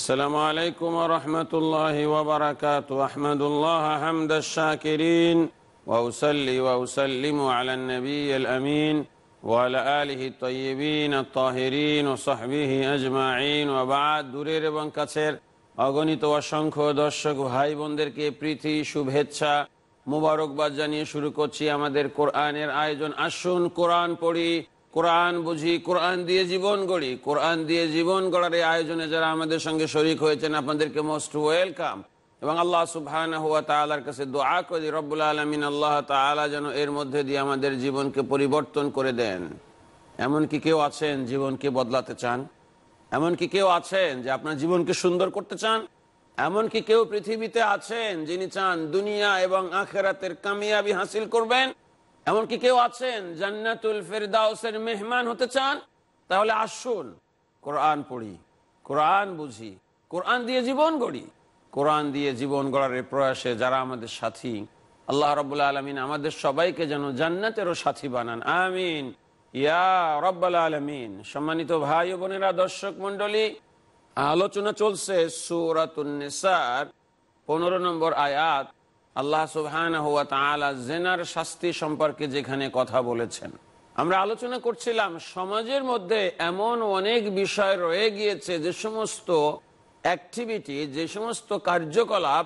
السلام عليكم ورحمة الله وبركاته أحمد الله حمد الشاكرين وأسلي وأسلم على النبي الأمين وعلى آله الطيبين الطاهرين وصحبه أجمعين وبعد দূরের এবং কাছের অগণিত অসংখ্য দর্শক ভাই বোনদেরকে প্রীতি শুভেচ্ছা মোবারকবাদ জানিয়ে শুরু করছি আমাদের কোরআনের আয়োজন আসুন কোরআন পড়ি কোরআন বুঝি কোরআন দিয়ে জীবন গড়ি কোরআন দিয়ে জীবন গড়ার এই আয়োজনে যারা আমাদের সঙ্গে শরিক হয়েছেন আপনাদেরকে মোস্ট ওয়েলকাম এবং আল্লাহ সুবহান হুয়া তালার কাছে দোয়া করি রব্বুল আলমিন আল্লাহ তালা যেন এর মধ্যে দিয়ে আমাদের জীবনকে পরিবর্তন করে দেন এমন কি কেউ আছেন জীবনকে বদলাতে চান এমন কি কেউ আছেন যে আপনার জীবনকে সুন্দর করতে চান এমন কি কেউ পৃথিবীতে আছেন যিনি চান দুনিয়া এবং আখেরাতের কামিয়াবি হাসিল করবেন এমনকি কেউ আছেন জান্নাতুল ফেরদাউসের মেহমান হতে চান তাহলে আসুন কোরআন পড়ি কোরআন বুঝি কোরআন দিয়ে জীবন গড়ি কোরআন দিয়ে জীবন গড়ার প্রয়াসে যারা আমাদের সাথী আল্লাহ রবুল্লা আলমিন আমাদের সবাইকে যেন জান্নাতেরও সাথী বানান আমিন ইয়া রব্বাল আলমিন সম্মানিত ভাই বোনেরা দর্শক মন্ডলী আলোচনা চলছে সুরাত পনেরো নম্বর আয়াত আল্লাহ সুহান জেনার শাস্তি সম্পর্কে যেখানে কথা বলেছেন আমরা আলোচনা করছিলাম সমাজের মধ্যে এমন অনেক বিষয় রয়ে গিয়েছে যে সমস্ত অ্যাক্টিভিটি যে সমস্ত কার্যকলাপ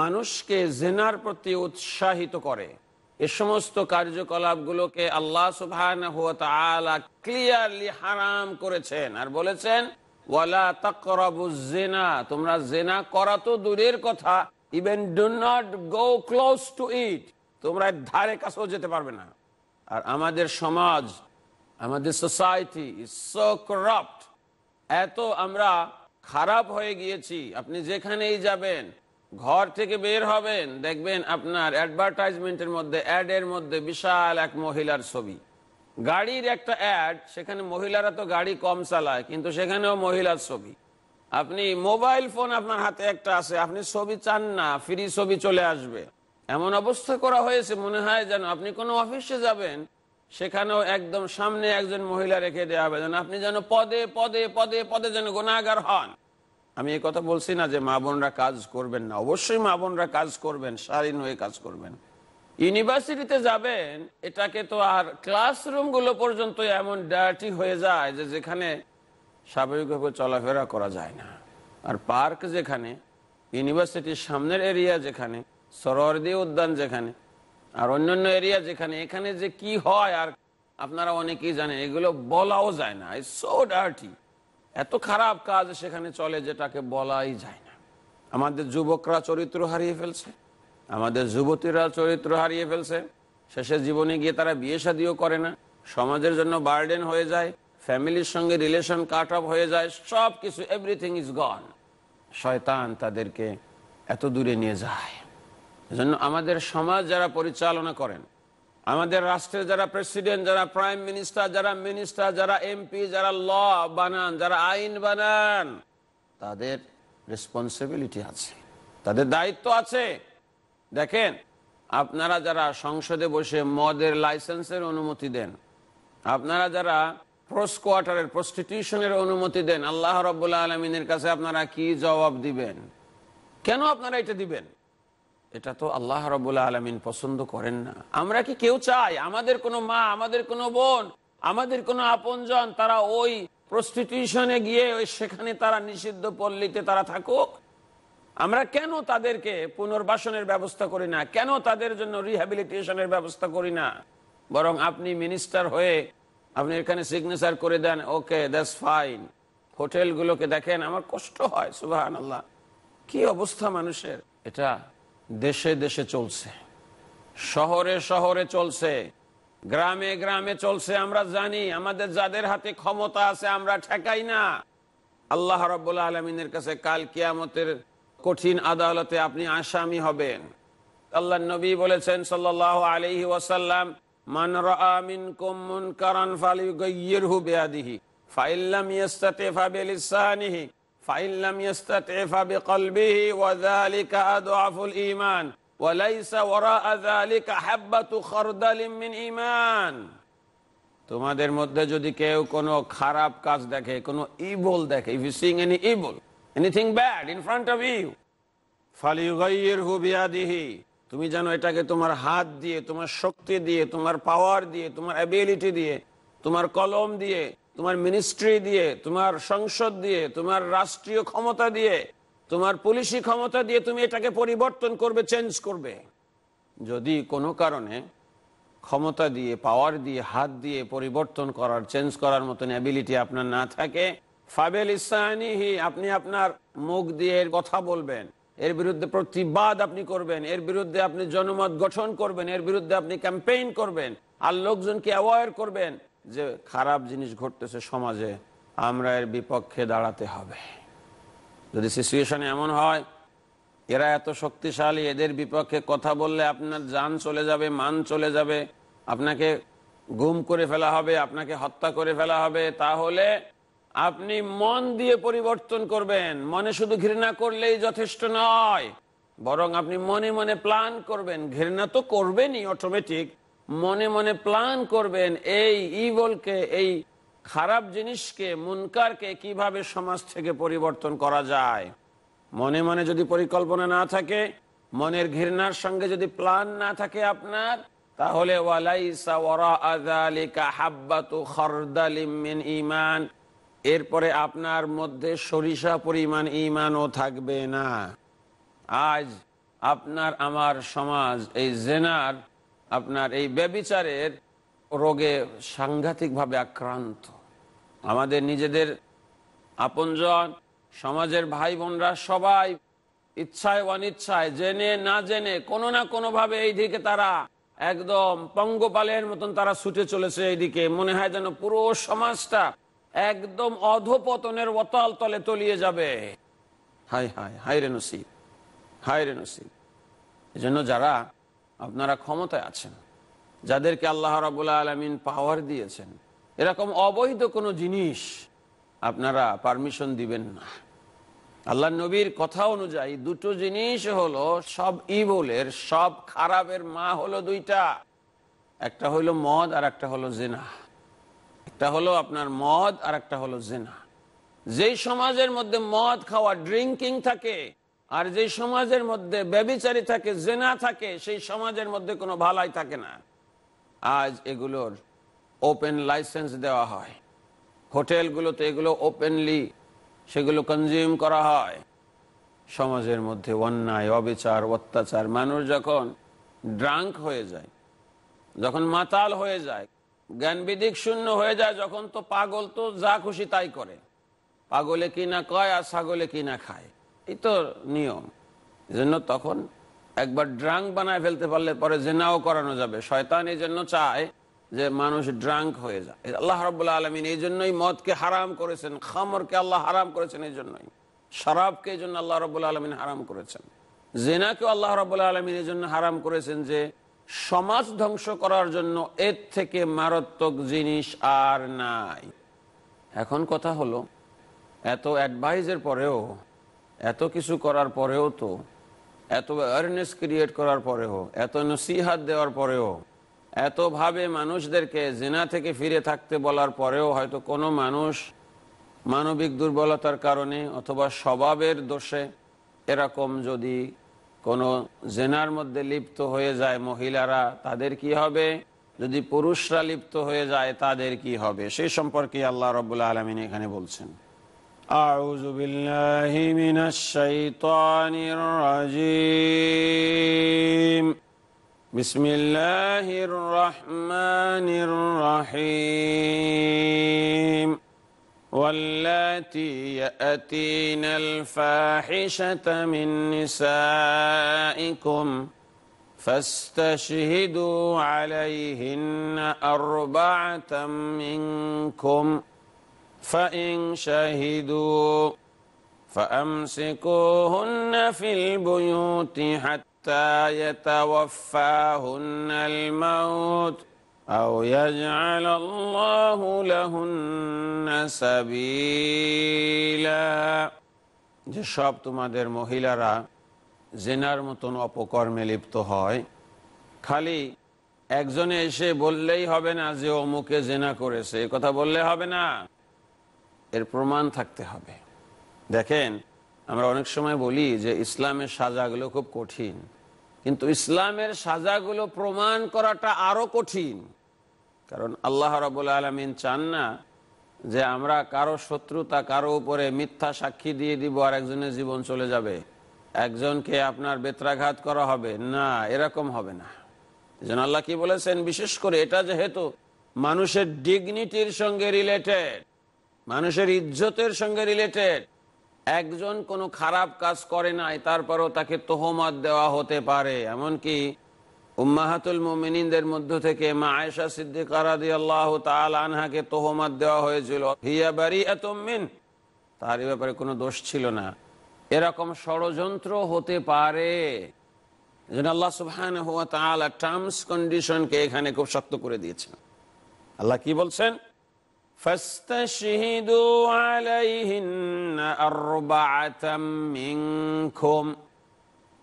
মানুষকে জেনার প্রতি উৎসাহিত করে এ সমস্ত কার্যকলাপগুলোকে আল্লাহ সুবহান ক্লিয়ারলি হারাম করেছেন আর বলেছেন ওয়ালা তকরবু জেনা তোমরা জেনা করা তো দূরের কথা even do not go close to it তোমরা ধারে কাছেও যেতে পারবে না আর আমাদের সমাজ আমাদের সোসাইটি সো এত আমরা খারাপ হয়ে গিয়েছি আপনি যেখানেই যাবেন ঘর থেকে বের হবেন দেখবেন আপনার অ্যাডভার্টাইজমেন্টের মধ্যে অ্যাডের মধ্যে বিশাল এক মহিলার ছবি গাড়ির একটা অ্যাড সেখানে মহিলারা তো গাড়ি কম চালায় কিন্তু সেখানেও মহিলার ছবি আপনি মোবাইল ফোন আপনার হাতে একটা আছে আপনি ছবি চান না ফ্রি ছবি চলে আসবে এমন অবস্থা করা হয়েছে মনে হয় যেন আপনি কোনো অফিসে যাবেন সেখানেও একদম সামনে একজন মহিলা রেখে দেওয়া হবে যেন আপনি যেন পদে পদে পদে পদে যেন গোনাগার হন আমি এ কথা বলছি না যে মা বোনরা কাজ করবেন না অবশ্যই মা বোনরা কাজ করবেন স্বাধীন হয়ে কাজ করবেন ইউনিভার্সিটিতে যাবেন এটাকে তো আর ক্লাসরুমগুলো পর্যন্ত এমন ডার্টি হয়ে যায় যে যেখানে স্বাভাবিকভাবে চলাফেরা করা যায় না আর পার্ক যেখানে ইউনিভার্সিটির সামনের এরিয়া যেখানে সরহরদি উদ্যান যেখানে আর অন্যান্য এরিয়া যেখানে এখানে যে কি হয় আর আপনারা অনেকেই জানেন এগুলো বলাও যায় না সো ডার্টি এত খারাপ কাজ সেখানে চলে যেটাকে বলাই যায় না আমাদের যুবকরা চরিত্র হারিয়ে ফেলছে আমাদের যুবতীরা চরিত্র হারিয়ে ফেলছে শেষে জীবনে গিয়ে তারা বিয়ে শাদিও করে না সমাজের জন্য বার্ডেন হয়ে যায় ফ্যামিলির সঙ্গে রিলেশন কাট অফ হয়ে যায় সব কিছু এভরিথিং ইজ গন শয়তান তাদেরকে এত দূরে নিয়ে যায় এজন্য আমাদের সমাজ যারা পরিচালনা করেন আমাদের রাষ্ট্রের যারা প্রেসিডেন্ট যারা প্রাইম মিনিস্টার যারা মিনিস্টার যারা এমপি যারা ল বানান যারা আইন বানান তাদের রেসপন্সিবিলিটি আছে তাদের দায়িত্ব আছে দেখেন আপনারা যারা সংসদে বসে মদের লাইসেন্সের অনুমতি দেন আপনারা যারা প্রোস প্রস্টিটিউশনের অনুমতি দেন আল্লাহ রব্বুল্লা আলমিনের কাছে আপনারা কি জবাব দিবেন কেন আপনারা এটা দিবেন এটা তো আল্লাহ রবাহ আলমিন পছন্দ করেন না আমরা কি কেউ চাই আমাদের কোনো মা আমাদের কোনো বোন আমাদের কোনো আপনজন তারা ওই প্রস্টিটিউশনে গিয়ে ওই সেখানে তারা নিষিদ্ধ পল্লীতে তারা থাকুক আমরা কেন তাদেরকে পুনর্বাসনের ব্যবস্থা করি না কেন তাদের জন্য রিহ্যাবিলিটেশনের ব্যবস্থা করি না বরং আপনি মিনিস্টার হয়ে আপনি এখানে সিগনেচার করে দেন ওকে দ্যাটস ফাইন হোটেলগুলোকে দেখেন আমার কষ্ট হয় সুবাহান আল্লাহ কি অবস্থা মানুষের এটা দেশে দেশে চলছে শহরে শহরে চলছে গ্রামে গ্রামে চলছে আমরা জানি আমাদের যাদের হাতে ক্ষমতা আছে আমরা ঠেকাই না আল্লাহ রব্বুল্লা আলমিনের কাছে কাল কিয়ামতের কঠিন আদালতে আপনি আসামি হবেন আল্লাহ নবী বলেছেন সাল্লাহ আলহি ওয়াসাল্লাম মান রাআ মিনকুম মুনকারান ফালইগাইয়িরহু বিয়াদিহি ফাইন লাম ইয়াস্তাতি ফাবিলিসানিহি ফাইন লাম ইয়াস্তাতি ফাবিকলবিহি ওয়া যালিকা আদআফুল ঈমান ওয়া লাইসা ওয়ারাআ যালিকা হাববাতু খারদালিম মিন ঈমান তোমাদের মধ্যে যদি কেউ কোনো খারাপ কাজ দেখে কোনো ইবল দেখে if you see any evil anything bad in front of you ফালিউগাইয়িরহু বিয়াদিহি তুমি জানো এটাকে তোমার হাত দিয়ে তোমার শক্তি দিয়ে তোমার পাওয়ার দিয়ে তোমার অ্যাবিলিটি দিয়ে তোমার কলম দিয়ে তোমার মিনিস্ট্রি দিয়ে তোমার সংসদ দিয়ে তোমার রাষ্ট্রীয় ক্ষমতা দিয়ে তোমার পুলিশি ক্ষমতা দিয়ে তুমি এটাকে পরিবর্তন করবে চেঞ্জ করবে যদি কোনো কারণে ক্ষমতা দিয়ে পাওয়ার দিয়ে হাত দিয়ে পরিবর্তন করার চেঞ্জ করার মতন অ্যাবিলিটি আপনার না থাকে ফাবেল ইসানিহি আপনি আপনার মুখ দিয়ে কথা বলবেন এর বিরুদ্ধে প্রতিবাদ আপনি করবেন এর বিরুদ্ধে আপনি জনমত গঠন করবেন এর বিরুদ্ধে আপনি ক্যাম্পেইন করবেন আর লোকজনকে অ্যাওয়ার করবেন যে খারাপ জিনিস ঘটতেছে সমাজে আমরা এর বিপক্ষে দাঁড়াতে হবে যদি সিচুয়েশন এমন হয় এরা এত শক্তিশালী এদের বিপক্ষে কথা বললে আপনার যান চলে যাবে মান চলে যাবে আপনাকে গুম করে ফেলা হবে আপনাকে হত্যা করে ফেলা হবে তাহলে আপনি মন দিয়ে পরিবর্তন করবেন মনে শুধু ঘৃণা করলেই যথেষ্ট নয় বরং আপনি মনে মনে প্ল্যান করবেন ঘৃণা তো করবেনই অটোমেটিক মনে মনে প্ল্যান করবেন এই ইভলকে এই খারাপ জিনিসকে মুনকারকে কিভাবে সমাজ থেকে পরিবর্তন করা যায় মনে মনে যদি পরিকল্পনা না থাকে মনের ঘৃণার সঙ্গে যদি প্ল্যান না থাকে আপনার তাহলে ওয়ালাইসা ওরা আদালিকা হাব্বাতু খরদালিম ইমান এরপরে আপনার মধ্যে সরিষা পরিমাণ ইমানও থাকবে না আজ আপনার আমার সমাজ এই জেনার আপনার এই ব্যবিচারের রোগে সাংঘাতিকভাবে আক্রান্ত আমাদের নিজেদের আপনজন সমাজের ভাই বোনরা সবাই ইচ্ছায় অনিচ্ছায় জেনে না জেনে কোনো না কোনোভাবে এই দিকে তারা একদম পঙ্গপালের মতন তারা ছুটে চলেছে এইদিকে মনে হয় যেন পুরো সমাজটা একদম অধপতনের অতাল তলে তলিয়ে যাবে হাই হাই হাই রে নসিব হাই রে নসিব এজন্য যারা আপনারা ক্ষমতায় আছেন যাদেরকে আল্লাহ রবুল্লা আলমিন পাওয়ার দিয়েছেন এরকম অবৈধ কোনো জিনিস আপনারা পারমিশন দিবেন না আল্লাহ নবীর কথা অনুযায়ী দুটো জিনিস হলো সব ইভোলের সব খারাপের মা হলো দুইটা একটা হলো মদ আর একটা হলো জেনা একটা হলো আপনার মদ আর একটা হলো জেনা যেই সমাজের মধ্যে মদ খাওয়া ড্রিঙ্কিং থাকে আর যেই সমাজের মধ্যে ব্যবিচারি থাকে জেনা থাকে সেই সমাজের মধ্যে কোনো ভালাই থাকে না আজ এগুলোর ওপেন লাইসেন্স দেওয়া হয় হোটেলগুলোতে এগুলো ওপেনলি সেগুলো কনজিউম করা হয় সমাজের মধ্যে অন্যায় অবিচার অত্যাচার মানুষ যখন ড্রাঙ্ক হয়ে যায় যখন মাতাল হয়ে যায় জ্ঞানবিদিক শূন্য হয়ে যায় যখন তো পাগল তো যা খুশি তাই করে পাগলে কি না কয় আর ছাগলে কি না খায় এই তো নিয়ম জন্য তখন একবার ড্রাঙ্ক বানায় ফেলতে পারলে পরে জেনাও করানো যাবে শয়তান এই জন্য চায় যে মানুষ ড্রাঙ্ক হয়ে যায় আল্লাহ রবাহ আলমিন এই জন্যই মদকে হারাম করেছেন খামরকে আল্লাহ হারাম করেছেন এই জন্যই শরাবকে এই জন্য আল্লাহ রবাহ আলমিন হারাম করেছেন জেনাকে আল্লাহ রবাহ আলমিন এই জন্য হারাম করেছেন যে সমাজ ধ্বংস করার জন্য এর থেকে মারাত্মক জিনিস আর নাই এখন কথা হলো এত অ্যাডভাইজের পরেও এত কিছু করার পরেও তো এত অ্যাওয়ারনেস ক্রিয়েট করার পরেও এত নসিহাত দেওয়ার পরেও এতভাবে মানুষদেরকে জেনা থেকে ফিরে থাকতে বলার পরেও হয়তো কোনো মানুষ মানবিক দুর্বলতার কারণে অথবা স্বভাবের দোষে এরকম যদি কোনো জেনার মধ্যে লিপ্ত হয়ে যায় মহিলারা তাদের কি হবে যদি পুরুষরা লিপ্ত হয়ে যায় তাদের কি হবে সেই সম্পর্কে আল্লাহ রবুল্লা আলমিন এখানে বলছেন أعوذ بالله من الشيطان الرجيم بسم الله الرحمن الرحيم واللاتي يأتين الفاحشة من نسائكم فاستشهدوا عليهن أربعة منكم فإن شهدوا فأمسكوهن في البيوت حتى يتوفاهن الموت ۖ أو يجعل الله لهن سبيلا যে সব তোমাদের মহিলারা জেনার মতন অপকর্মে লিপ্ত হয় খালি একজনে এসে বললেই হবে না যে অমুকে জেনা করেছে কথা বললে হবে না এর প্রমাণ থাকতে হবে দেখেন আমরা অনেক সময় বলি যে ইসলামের সাজাগুলো খুব কঠিন কিন্তু ইসলামের সাজাগুলো প্রমাণ করাটা আরো কঠিন কারণ আল্লাহ রবুল আলমিন চান না যে আমরা কারো শত্রুতা কারো উপরে মিথ্যা সাক্ষী দিয়ে দিব আর একজনের জীবন চলে যাবে একজনকে আপনার বেত্রাঘাত করা হবে না এরকম হবে না যেন আল্লাহ কি বলেছেন বিশেষ করে এটা যেহেতু মানুষের ডিগনিটির সঙ্গে রিলেটেড মানুষের ইজ্জতের সঙ্গে রিলেটেড একজন কোনো খারাপ কাজ করে নাই তারপরও তাকে তোহমত দেওয়া হতে পারে এমনকি উম্মাহাতুল মোমিনদের মধ্য থেকে মা আয়সা সিদ্দিকারাদি আল্লাহ আনহাকে তোহমত দেওয়া হয়েছিল হিয়াবারি এতমিন তার ব্যাপারে কোনো দোষ ছিল না এরকম ষড়যন্ত্র হতে পারে আল্লাহ সুবহান টার্মস কন্ডিশনকে এখানে খুব শক্ত করে দিয়েছেন আল্লাহ কি বলছেন فاستشهدوا عليهن أربعة منكم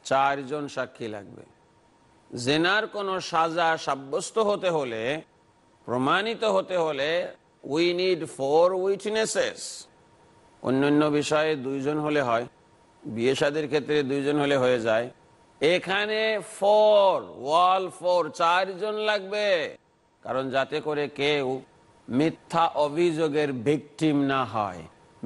চারজন সাক্ষী লাগবে জেনার কোনো সাজা সাব্যস্ত হতে হলে প্রমাণিত হতে হলে উই নিড ফোর উইটনেসেস অন্যান্য বিষয়ে দুইজন হলে হয় বিয়ে সাদের ক্ষেত্রে দুইজন হলে হয়ে যায় এখানে ফোর ওয়াল ফোর চারজন লাগবে কারণ যাতে করে কেউ মিথ্যা অভিযোগের ভিকটিম না হয়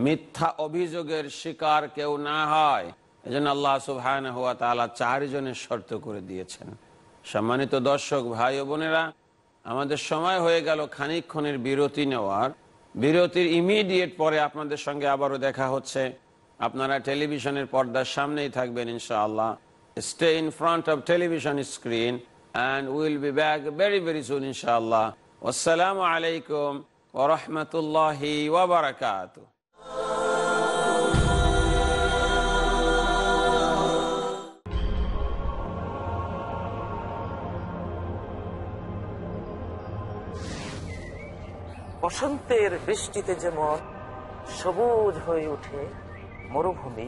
মিথ্যা অভিযোগের শিকার কেউ না হয় এজন্য আল্লাহ সুহায়ন হওয়া তালা চারজনের শর্ত করে দিয়েছেন সম্মানিত দর্শক ভাই বোনেরা আমাদের সময় হয়ে গেল খানিক্ষণের বিরতি নেওয়ার বিরতির ইমিডিয়েট পরে আপনাদের সঙ্গে আবারও দেখা হচ্ছে আপনারা টেলিভিশনের পর্দার সামনেই থাকবেন ইনশাআল্লাহ stay in front of television screen and will be back very very soon ইনশাআল্লাহ আসসালামু আলাইকুম ওরহমতুল্লাহি ওবরাকাত বসন্তের বৃষ্টিতে যেমন সবুজ হয়ে ওঠে মরুভূমি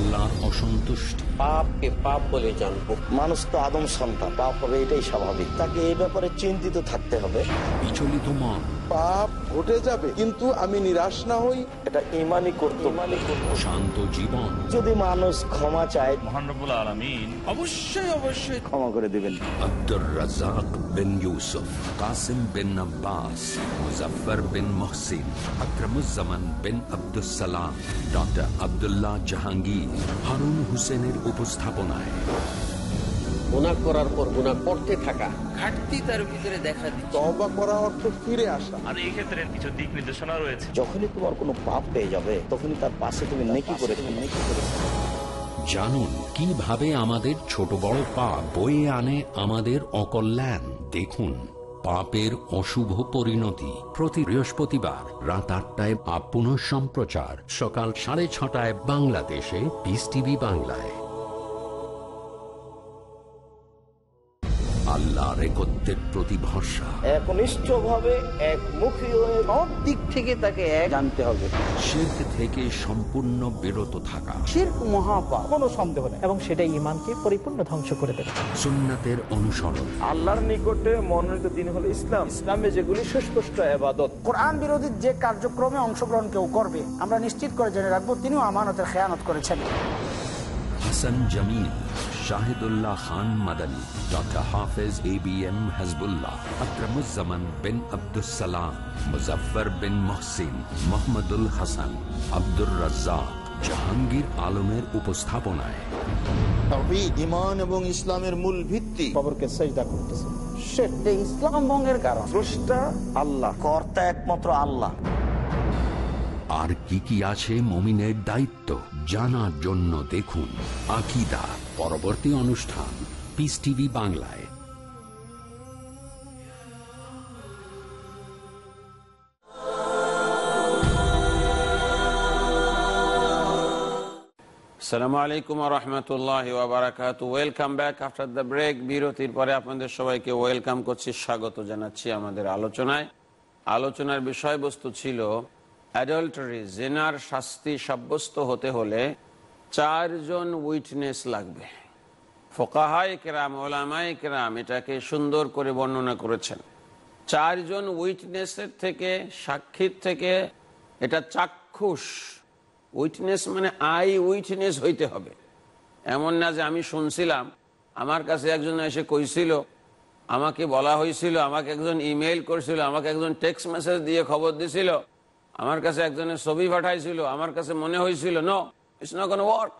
আল্লাহর অসন্তুষ্টি পাপকে পাপ বলে জানবো মানুষ তো আদম সন্তান পাপ হবে এটাই স্বাভাবিক তাকে এই ব্যাপারে চিন্তিত থাকতে হবে বিচলিত মন পাপ ঘটে যাবে কিন্তু আমি নিরাশ না হই এটা ইমানই করতে শান্ত জীবন যদি মানুষ ক্ষমা চায় মহানবুল আলমিন অবশ্যই অবশ্যই ক্ষমা করে দেবেন আব্দুর রাজাক বিন ইউসুফ কাসিম বিন আব্বাস মুজফার বিন মহসিন আকরামুজ্জামান বিন আব্দুল সালাম ডক্টর আবদুল্লাহ জাহাঙ্গীর হারুন হুসেনের উপস্থাপনায় গুণা করার পর গুণা করতে থাকা ঘাটতি তার ভিতরে দেখা দিচ্ছে করা অর্থ ফিরে আসা আর এই ক্ষেত্রে কিছু দিক নির্দেশনা রয়েছে যখনই তোমার কোনো পাপ পেয়ে যাবে তখনই তার পাশে তুমি নেকি করে নেকি করে জানুন কিভাবে আমাদের ছোট বড় পাপ বয়ে আনে আমাদের অকল্যাণ দেখুন পাপের অশুভ পরিণতি প্রতি বৃহস্পতিবার রাত আটটায় আপ সম্প্রচার সকাল সাড়ে ছটায় বাংলাদেশে বিস টিভি বাংলায় আল্লাহর একত্রের প্রতি ভরসা একনিষ্ঠ দিক থেকে তাকে এক হবে থেকে সম্পূর্ণ বিরত থাকা সন্দেহ এবং পরিপূর্ণ ধ্বংস করে দেবে অনুসরণ আল্লাহর নিকটে মনোনীত দিন হলো ইসলাম যেগুলি সুস্পষ্ট কোরআন বিরোধী যে কার্যক্রমে অংশগ্রহণ কেউ করবে আমরা নিশ্চিত করে জেনে রাখবো তিনিও আমানতের খেয়ানত করেছেন Hasan Jamil Shahidullah Khan Madani doctor Hafez A B M Hasbullah Akramuzzaman bin Abdussalam Muzaffar bin Mohsin Mohammadul Hasan Abdur Razzak Jahangir আলমের উপস্থাপনায় ইমান এবং ইসলামের মূল ভিত্তি খবরকে সেজদা করতেছে সেটা ইসলাম ভঙ্গের কারণ স্রষ্টা আল্লাহ কর্তা একমাত্র আল্লাহ আর কি কি আছে মমিনের দায়িত্ব জানার জন্য দেখুন আকিদা পরবর্তী অনুষ্ঠান পিস টিভি বাংলায় সালামু আলাইকুম রহমতুল্লাহ ওবরাকাত welcome back after the break বিরতির পরে আপনাদের সবাইকে ওয়েলকাম করছি স্বাগত জানাচ্ছি আমাদের আলোচনায় আলোচনার বিষয়বস্তু ছিল অ্যাডাল্টারি জেনার শাস্তি সাব্যস্ত হতে হলে চারজন উইটনেস লাগবে ফোকাহাই কেরাম ওলামাই কেরাম এটাকে সুন্দর করে বর্ণনা করেছেন চারজন উইটনেসের থেকে সাক্ষীর থেকে এটা চাক্ষুষ উইটনেস মানে আই উইটনেস হইতে হবে এমন না যে আমি শুনছিলাম আমার কাছে একজন এসে কইছিল আমাকে বলা হয়েছিল আমাকে একজন ইমেল করেছিল আমাকে একজন টেক্সট মেসেজ দিয়ে খবর দিছিল আমার কাছে একজনের ছবি পাঠাইছিল আমার কাছে মনে হয়েছিল নো ইটস নট কোনো ওয়ার্ক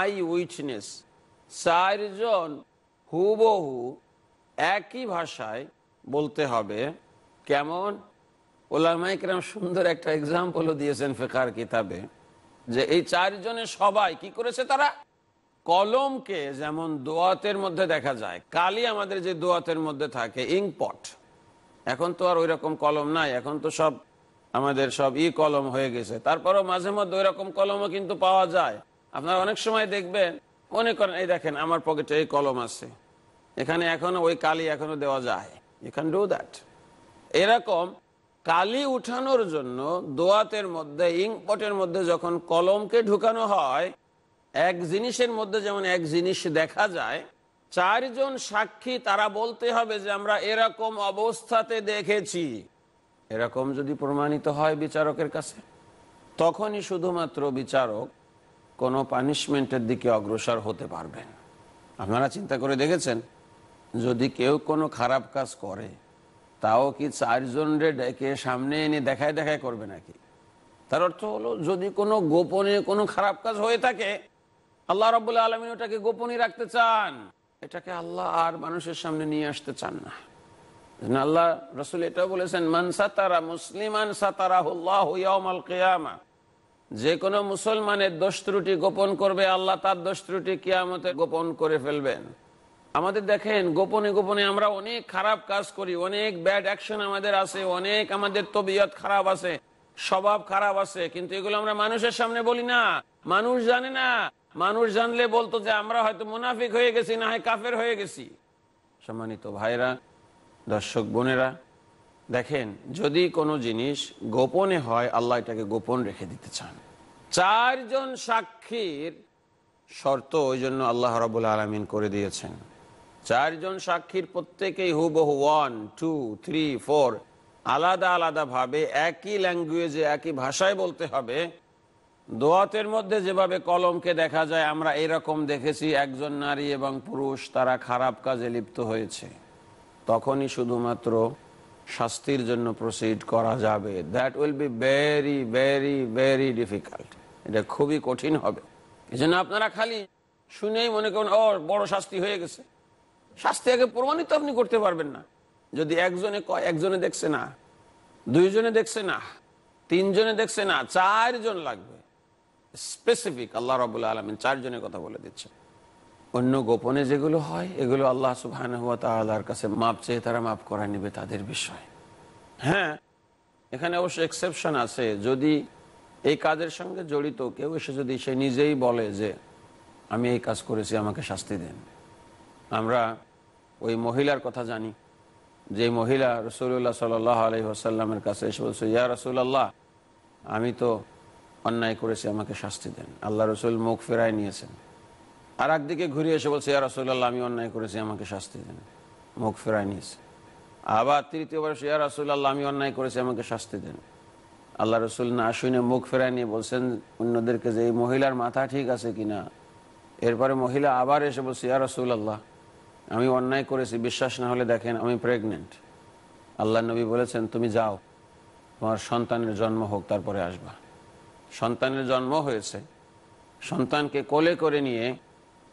আই উইটনেস চারজন হুবহু একই ভাষায় বলতে হবে কেমন ওলামাই কিরাম সুন্দর একটা এক্সাম্পলও দিয়েছেন ফেকার কিতাবে যে এই চারজনে সবাই কি করেছে তারা কলমকে যেমন দোয়াতের মধ্যে দেখা যায় কালি আমাদের যে দোয়াতের মধ্যে থাকে ইংপট এখন তো আর ওই রকম কলম নাই এখন তো সব আমাদের সব ই কলম হয়ে গেছে তারপরও মাঝে মধ্যে ওই রকম কলমও কিন্তু পাওয়া যায় আপনারা অনেক সময় দেখবেন মনে করেন এই দেখেন আমার পকেটে এই কলম আছে এখানে এখনো ওই কালি এখনো দেওয়া যায় ইউ ক্যান ডু দ্যাট এরকম কালি উঠানোর জন্য দোয়াতের মধ্যে ইংপটের মধ্যে যখন কলমকে ঢুকানো হয় এক জিনিসের মধ্যে যেমন এক জিনিস দেখা যায় চারজন সাক্ষী তারা বলতে হবে যে আমরা এরকম অবস্থাতে দেখেছি এরকম যদি প্রমাণিত হয় বিচারকের কাছে তখনই শুধুমাত্র বিচারক কোনো পানিশমেন্টের দিকে অগ্রসর হতে পারবেন আপনারা চিন্তা করে দেখেছেন যদি কেউ কোনো খারাপ কাজ করে তাও কি চারজনরে ডেকে সামনে এনে দেখায় দেখায় করবে নাকি তার অর্থ হলো যদি কোনো গোপনে কোনো খারাপ কাজ হয়ে থাকে আল্লাহ রবাহ আলমিন ওটাকে গোপনই রাখতে চান এটাকে আল্লাহ আর মানুষের সামনে নিয়ে আসতে চান না আল্লাহ রসুল এটাও বলেছেন মানসাতারা মুসলিমান যে কোনো মুসলমানের দোষ ত্রুটি গোপন করবে আল্লাহ তার দোষ ত্রুটি কিয়ামতে গোপন করে ফেলবেন আমাদের দেখেন গোপনে গোপনে আমরা অনেক খারাপ কাজ করি অনেক ব্যাড অ্যাকশন আমাদের আছে অনেক আমাদের তবিয়ত খারাপ আছে স্বভাব খারাপ আছে কিন্তু এগুলো আমরা মানুষের সামনে বলি না মানুষ জানে না মানুষ জানলে বলতো যে আমরা হয়তো মুনাফিক হয়ে গেছি না হয় কাফের হয়ে গেছি সম্মানিত ভাইরা দর্শক বোনেরা দেখেন যদি কোনো জিনিস গোপনে হয় আল্লাহ এটাকে গোপন রেখে দিতে চান চারজন সাক্ষীর শর্ত ওই জন্য আল্লাহ রবুল আলমিন করে দিয়েছেন চারজন সাক্ষীর প্রত্যেকেই হুবহু ওয়ান টু থ্রি ফোর আলাদা আলাদাভাবে একই ল্যাঙ্গুয়েজে একই ভাষায় বলতে হবে দোয়াতের মধ্যে যেভাবে কলমকে দেখা যায় আমরা এরকম দেখেছি একজন নারী এবং পুরুষ তারা খারাপ কাজে লিপ্ত হয়েছে তখনই শুধুমাত্র শাস্তির জন্য প্রসিড করা যাবে that will be very very very difficult এটা খুবই কঠিন হবে এই আপনারা খালি শুনেই মনে করেন ও বড় শাস্তি হয়ে গেছে শাস্তি আগে প্রমাণিত আপনি করতে পারবেন না যদি একজনে একজনে দেখছে না দুইজনে দেখছে না তিনজনে দেখছে না চারজন লাগবে স্পেসিফিক আল্লাহ রবুল্লা আলমিন চারজনের কথা বলে দিচ্ছে অন্য গোপনে যেগুলো হয় এগুলো আল্লাহ সুবাহান হুয়া কাছে মাপ চেয়ে তারা মাপ করা নিবে তাদের বিষয় হ্যাঁ এখানে অবশ্য এক্সেপশন আছে যদি এই কাজের সঙ্গে জড়িত কেউ এসে যদি সে নিজেই বলে যে আমি এই কাজ করেছি আমাকে শাস্তি দেন আমরা ওই মহিলার কথা জানি যে মহিলা রসুল্লাহ সাল্লাহ আলহি আসাল্লামের কাছে এসে বলছে ইয়া রসুল্লাহ আমি তো অন্যায় করেছি আমাকে শাস্তি দেন আল্লাহ রসুল মুখ ফেরায় নিয়েছেন আর একদিকে ঘুরে এসে বলছে ইয়া রাসুল্লাহ আমি অন্যায় করেছি আমাকে শাস্তি দিন মুখ ফেরাই নিয়েছে আবার তৃতীয়বার ইয়া রাসুল্লাহ আমি অন্যায় করেছি আমাকে শাস্তি দেন আল্লাহ রসুল না শুনে মুখ ফেরাই নিয়ে বলছেন অন্যদেরকে যে এই মহিলার মাথা ঠিক আছে কিনা এরপরে মহিলা আবার এসে বলছে ইয়া আল্লাহ আমি অন্যায় করেছি বিশ্বাস না হলে দেখেন আমি প্রেগনেন্ট আল্লাহ নবী বলেছেন তুমি যাও তোমার সন্তানের জন্ম হোক তারপরে আসবা সন্তানের জন্ম হয়েছে সন্তানকে কোলে করে নিয়ে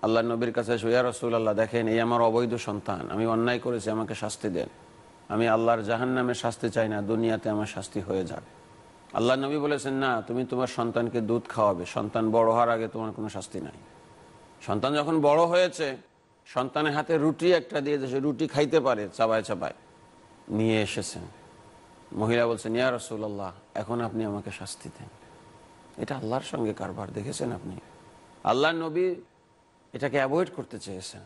আল্লাহ নবীর কাছে সুইয়া রসুল আল্লাহ দেখেন এই আমার অবৈধ সন্তান আমি অন্যায় করেছি আমাকে শাস্তি দেন আমি আল্লাহর জাহান নামে শাস্তি চাই না দুনিয়াতে আমার শাস্তি হয়ে যাবে আল্লাহ নবী বলেছেন না তুমি তোমার সন্তানকে দুধ খাওয়াবে সন্তান বড় হওয়ার আগে তোমার কোনো শাস্তি নাই সন্তান যখন বড় হয়েছে সন্তানের হাতে রুটি একটা দিয়ে সে রুটি খাইতে পারে চাবায় চাপায় নিয়ে এসেছেন মহিলা বলছেন ইয়া রসুল্লাহ এখন আপনি আমাকে শাস্তি দেন এটা আল্লাহর সঙ্গে কারবার দেখেছেন আপনি আল্লাহ নবী এটাকে অ্যাভয়েড করতে চেয়েছেন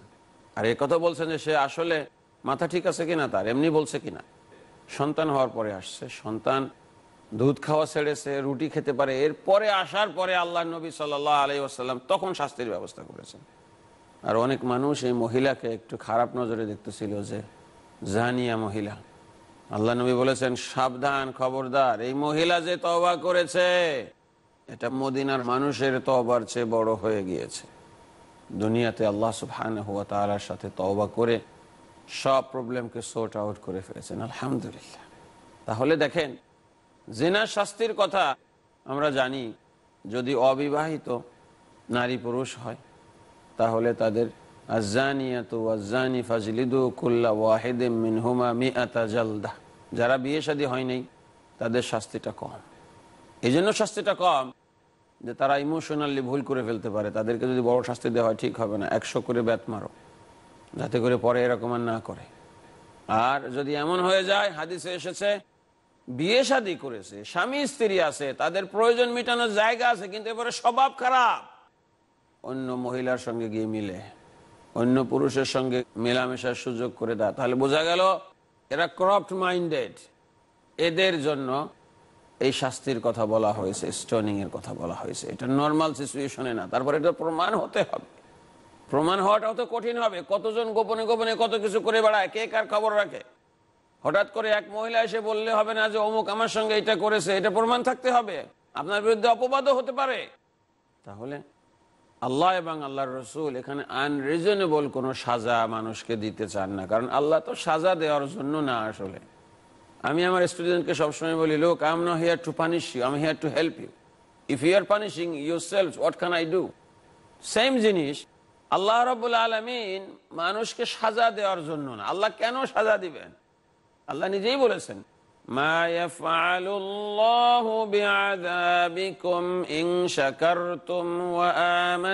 আর এ কথা বলছেন যে সে আসলে মাথা ঠিক আছে কিনা তার এমনি বলছে কিনা সন্তান হওয়ার পরে আসছে সন্তান দুধ খাওয়া ছেড়েছে রুটি খেতে পারে এরপরে আসার পরে আল্লাহ নবী সাল্লাহ আলি আসাল্লাম তখন শাস্তির ব্যবস্থা করেছেন আর অনেক মানুষ এই মহিলাকে একটু খারাপ নজরে দেখতেছিল যে জানিয়া মহিলা আল্লাহ নবী বলেছেন সাবধান খবরদার এই মহিলা যে তবা করেছে এটা মদিনার মানুষের তবার চেয়ে বড় হয়ে গিয়েছে দুনিয়াতে আল্লাহ সুবহান হুয়া তালার সাথে তওবা করে সব প্রবলেমকে সর্ট আউট করে ফেলেছেন আলহামদুলিল্লাহ তাহলে দেখেন জেনা শাস্তির কথা আমরা জানি যদি অবিবাহিত নারী পুরুষ হয় তাহলে তাদের যারা বিয়ে শাদী হয়নি তাদের শাস্তিটা কম এই জন্য শাস্তিটা কম যে তারা ইমোশনালি ভুল করে ফেলতে পারে তাদেরকে যদি বড় শাস্তি দেওয়া হয় ঠিক হবে না একশো করে ব্যাত মারো যাতে করে পরে এরকম আর না করে আর যদি এমন হয়ে যায় হাদিসে এসেছে বিয়ে শাদি করেছে স্বামী স্ত্রী আছে তাদের প্রয়োজন মেটানোর জায়গা আছে কিন্তু এবারে স্বভাব খারাপ অন্য মহিলার সঙ্গে গিয়ে মিলে অন্য পুরুষের সঙ্গে মেলামেশার সুযোগ করে দেয় তাহলে বোঝা গেল এরা ক্রপ্ট মাইন্ডেড এদের জন্য এই শাস্তির কথা বলা হয়েছে স্টোনিং এর কথা বলা হয়েছে এটা নর্মাল সিচুয়েশনে না তারপরে এটা প্রমাণ হতে হবে প্রমাণ হওয়াটা অত কঠিন হবে কতজন গোপনে গোপনে কত কিছু করে বেড়ায় কে কার খবর রাখে হঠাৎ করে এক মহিলা এসে বললে হবে না যে অমুক আমার সঙ্গে এটা করেছে এটা প্রমাণ থাকতে হবে আপনার বিরুদ্ধে অপবাদও হতে পারে তাহলে আল্লাহ এবং আল্লাহর রসুল এখানে আনরিজনেবল কোনো সাজা মানুষকে দিতে চান না কারণ আল্লাহ তো সাজা দেওয়ার জন্য না আসলে আমি আমার স্টুডেন্টকে সবসময় বলি look I am not here to punish you I here to help you if you are punishing yourself what can I do same জিনিস আল্লাহ রবুল আলমিন মানুষকে সাজা দেওয়ার জন্য না আল্লাহ কেন সাজা দিবেন আল্লাহ নিজেই বলেছেন মা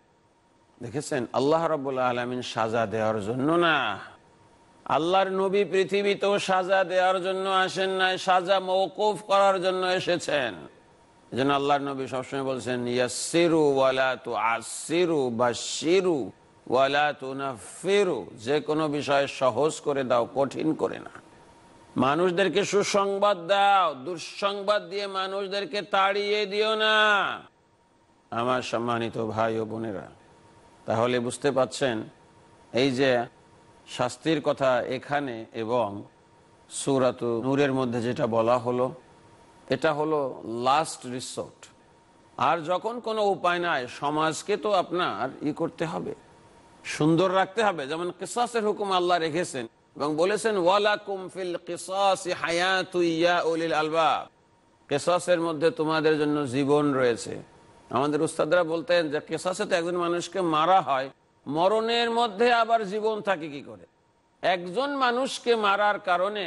দেখেছেন আল্লাহ রবুল্লা আলমিন সাজা দেওয়ার জন্য না আল্লাহর নবী পৃথিবীতেও সাজা দেওয়ার জন্য আসেন না সাজা মৌকুফ করার জন্য এসেছেন যেন আল্লাহর নবী সবসময় বলছেন ইয়াসিরু ওয়ালা তু বা শিরু ওয়ালা তু না ফেরু যে কোনো বিষয়ে সহজ করে দাও কঠিন করে না মানুষদেরকে সুসংবাদ দাও দুঃসংবাদ দিয়ে মানুষদেরকে তাড়িয়ে দিও না আমার সম্মানিত ভাই ও বোনেরা তাহলে বুঝতে পাচ্ছেন এই যে শাস্তির কথা এখানে এবং সুরাত নূরের মধ্যে যেটা বলা হলো এটা হলো লাস্ট রিসোর্ট আর যখন কোনো উপায় নাই সমাজকে তো আপনার ই করতে হবে সুন্দর রাখতে হবে যেমন কেসাসের হুকুম আল্লাহ রেখেছেন এবং বলেছেন ওয়ালাকুম আলবা কিসাসের মধ্যে তোমাদের জন্য জীবন রয়েছে আমাদের উস্তাদরা বলতেন যে কেসাসে তো একজন মানুষকে মারা হয় মরণের মধ্যে আবার জীবন থাকে কি করে একজন মানুষকে মারার কারণে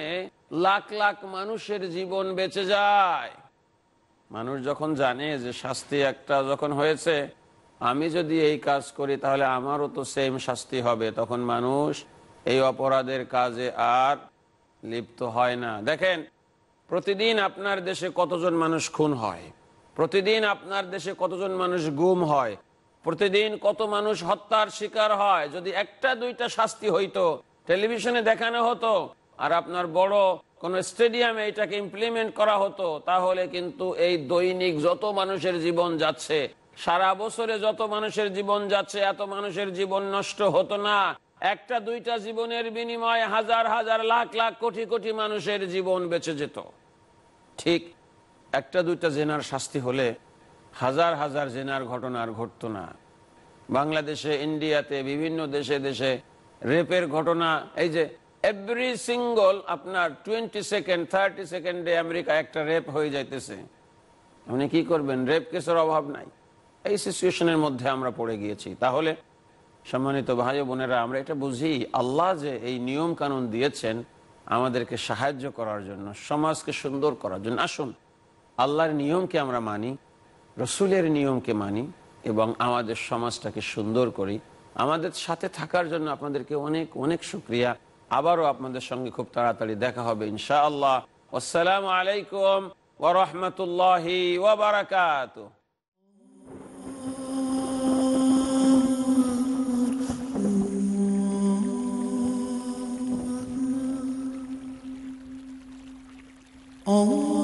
লাখ লাখ মানুষের জীবন বেঁচে যায় মানুষ যখন জানে যে শাস্তি একটা যখন হয়েছে আমি যদি এই কাজ করি তাহলে আমারও তো সেম শাস্তি হবে তখন মানুষ এই অপরাধের কাজে আর লিপ্ত হয় না দেখেন প্রতিদিন আপনার দেশে কতজন মানুষ খুন হয় প্রতিদিন আপনার দেশে কতজন মানুষ গুম হয় প্রতিদিন কত মানুষ হত্যার শিকার হয় যদি একটা দুইটা শাস্তি হইতো টেলিভিশনে দেখানো হতো আর আপনার বড় কোন স্টেডিয়ামে এটাকে ইমপ্লিমেন্ট করা হতো তাহলে কিন্তু এই দৈনিক যত মানুষের জীবন যাচ্ছে সারা বছরে যত মানুষের জীবন যাচ্ছে এত মানুষের জীবন নষ্ট হতো না একটা দুইটা জীবনের বিনিময়ে হাজার হাজার লাখ লাখ কোটি কোটি মানুষের জীবন বেঁচে যেত ঠিক একটা দুইটা জেনার শাস্তি হলে হাজার হাজার জেনার ঘটনা আর ঘটত না বাংলাদেশে ইন্ডিয়াতে বিভিন্ন দেশে দেশে রেপের ঘটনা এই যে এভরি সিঙ্গল আপনার টোয়েন্টি সেকেন্ড থার্টি সেকেন্ডে আমেরিকা একটা রেপ হয়ে যাইতেছে আপনি কি করবেন রেপ কেসের অভাব নাই এই সিচুয়েশনের মধ্যে আমরা পড়ে গিয়েছি তাহলে সম্মানিত ভাই বোনেরা আমরা এটা বুঝি আল্লাহ যে এই নিয়ম কানুন দিয়েছেন আমাদেরকে সাহায্য করার জন্য সমাজকে সুন্দর করার জন্য আসুন আল্লাহর নিয়মকে আমরা মানি রসুলের নিয়মকে মানি এবং আমাদের সমাজটাকে সুন্দর করি আমাদের সাথে থাকার জন্য আপনাদেরকে অনেক অনেক শুক্রিয়া আবারও আপনাদের সঙ্গে খুব তাড়াতাড়ি দেখা হবে ইনশা আল্লাহ আসসালাম আলাইকুম ওরহমতুল্লাহ ওবরাকাত Oh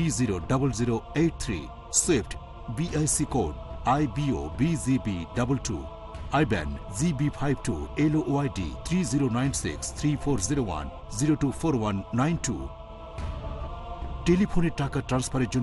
SWIFT BIC code IBO BGB double two IBAN GB five two L YD three zero nine six three four zero one zero two four one nine two টেলিফোনে টাকা ট্রান্সফারের জন্য